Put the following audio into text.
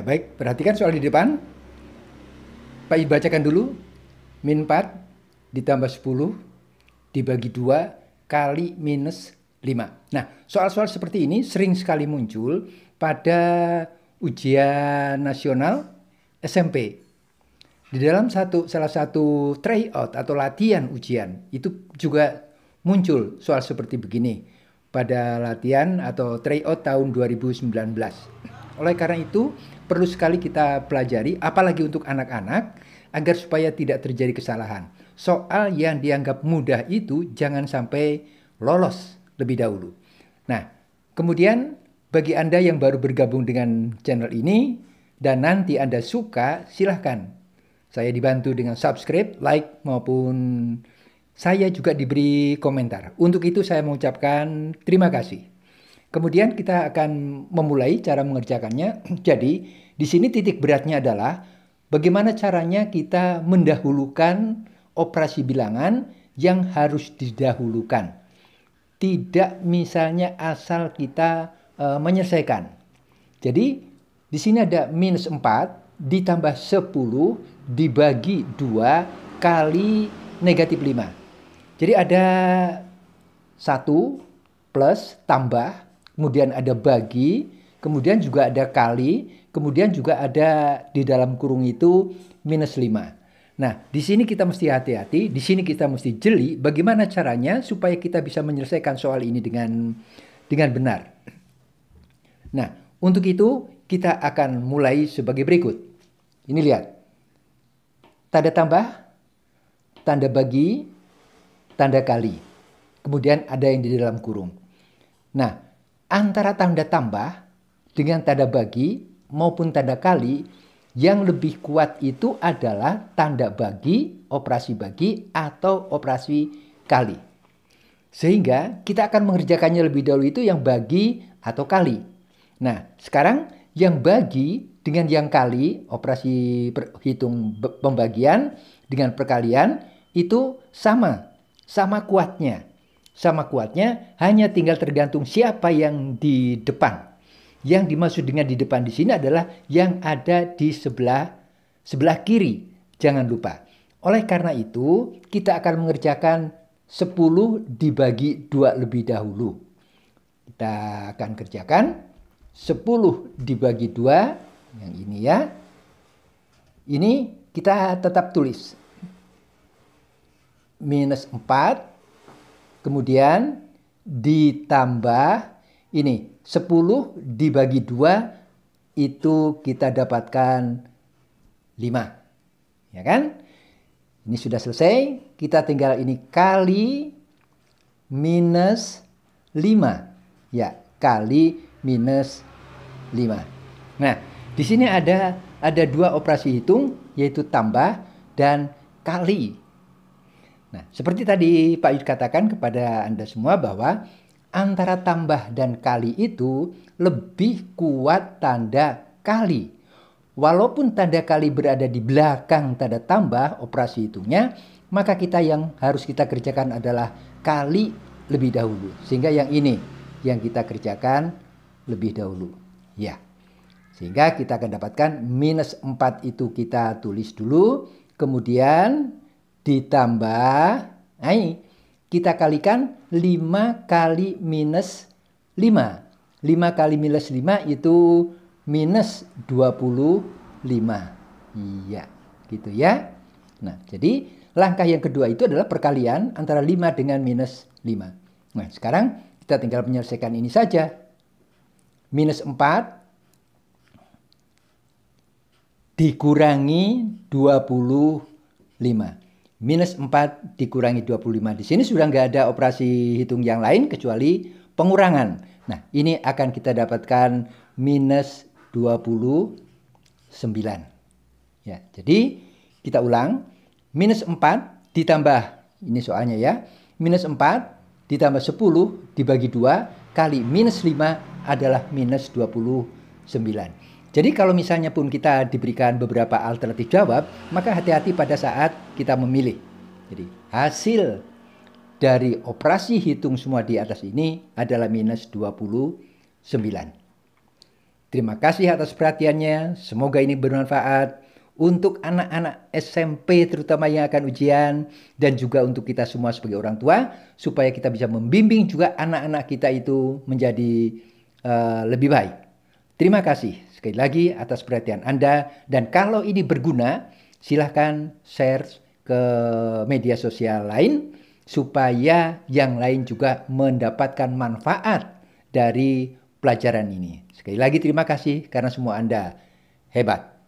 Ya, baik, perhatikan soal di depan. Pak I bacakan dulu. Min 4 ditambah 10 dibagi 2 kali minus 5. Nah, soal-soal seperti ini sering sekali muncul pada ujian nasional SMP. Di dalam satu salah satu tryout atau latihan ujian itu juga muncul soal seperti begini pada latihan atau tryout tahun 2019. Oleh karena itu, perlu sekali kita pelajari, apalagi untuk anak-anak, agar supaya tidak terjadi kesalahan. Soal yang dianggap mudah itu jangan sampai lolos lebih dahulu. Nah, kemudian bagi Anda yang baru bergabung dengan channel ini dan nanti Anda suka, silahkan. Saya dibantu dengan subscribe, like, maupun saya juga diberi komentar. Untuk itu saya mengucapkan terima kasih. Kemudian kita akan memulai cara mengerjakannya. Jadi, di sini titik beratnya adalah bagaimana caranya kita mendahulukan operasi bilangan yang harus didahulukan. Tidak misalnya asal kita e, menyelesaikan. Jadi, di sini ada minus 4 ditambah 10 dibagi 2 kali negatif 5. Jadi ada 1 plus tambah kemudian ada bagi, kemudian juga ada kali, kemudian juga ada di dalam kurung itu minus 5. Nah, di sini kita mesti hati-hati, di sini kita mesti jeli bagaimana caranya supaya kita bisa menyelesaikan soal ini dengan dengan benar. Nah, untuk itu kita akan mulai sebagai berikut. Ini lihat. Tanda tambah, tanda bagi, tanda kali. Kemudian ada yang di dalam kurung. Nah, antara tanda tambah dengan tanda bagi maupun tanda kali yang lebih kuat itu adalah tanda bagi, operasi bagi, atau operasi kali. Sehingga kita akan mengerjakannya lebih dahulu itu yang bagi atau kali. Nah, sekarang yang bagi dengan yang kali, operasi hitung pembagian dengan perkalian itu sama, sama kuatnya sama kuatnya hanya tinggal tergantung siapa yang di depan. Yang dimaksud dengan di depan di sini adalah yang ada di sebelah sebelah kiri. Jangan lupa. Oleh karena itu, kita akan mengerjakan 10 dibagi 2 lebih dahulu. Kita akan kerjakan 10 dibagi 2 yang ini ya. Ini kita tetap tulis. Minus 4 Kemudian ditambah ini 10 dibagi 2 itu kita dapatkan 5. Ya kan? Ini sudah selesai. Kita tinggal ini kali minus 5. Ya, kali minus 5. Nah, di sini ada ada dua operasi hitung yaitu tambah dan kali. Nah, seperti tadi Pak Yud katakan kepada Anda semua bahwa antara tambah dan kali itu lebih kuat tanda kali. Walaupun tanda kali berada di belakang tanda tambah operasi hitungnya, maka kita yang harus kita kerjakan adalah kali lebih dahulu. Sehingga yang ini yang kita kerjakan lebih dahulu. Ya. Sehingga kita akan dapatkan minus 4 itu kita tulis dulu. Kemudian ditambah nah ini kita kalikan 5 kali minus 5. 5 kali minus 5 itu minus 25. Iya, gitu ya. Nah, jadi langkah yang kedua itu adalah perkalian antara 5 dengan minus 5. Nah, sekarang kita tinggal menyelesaikan ini saja. Minus 4 dikurangi 25 minus 4 dikurangi 25. Di sini sudah nggak ada operasi hitung yang lain kecuali pengurangan. Nah, ini akan kita dapatkan minus 29. Ya, jadi kita ulang. Minus 4 ditambah, ini soalnya ya, minus 4 ditambah 10 dibagi 2 kali minus 5 adalah minus 29. Jadi kalau misalnya pun kita diberikan beberapa alternatif jawab, maka hati-hati pada saat kita memilih. Jadi hasil dari operasi hitung semua di atas ini adalah minus 29. Terima kasih atas perhatiannya. Semoga ini bermanfaat untuk anak-anak SMP terutama yang akan ujian dan juga untuk kita semua sebagai orang tua supaya kita bisa membimbing juga anak-anak kita itu menjadi uh, lebih baik. Terima kasih. Sekali lagi atas perhatian Anda dan kalau ini berguna silahkan share ke media sosial lain supaya yang lain juga mendapatkan manfaat dari pelajaran ini. Sekali lagi terima kasih karena semua Anda hebat.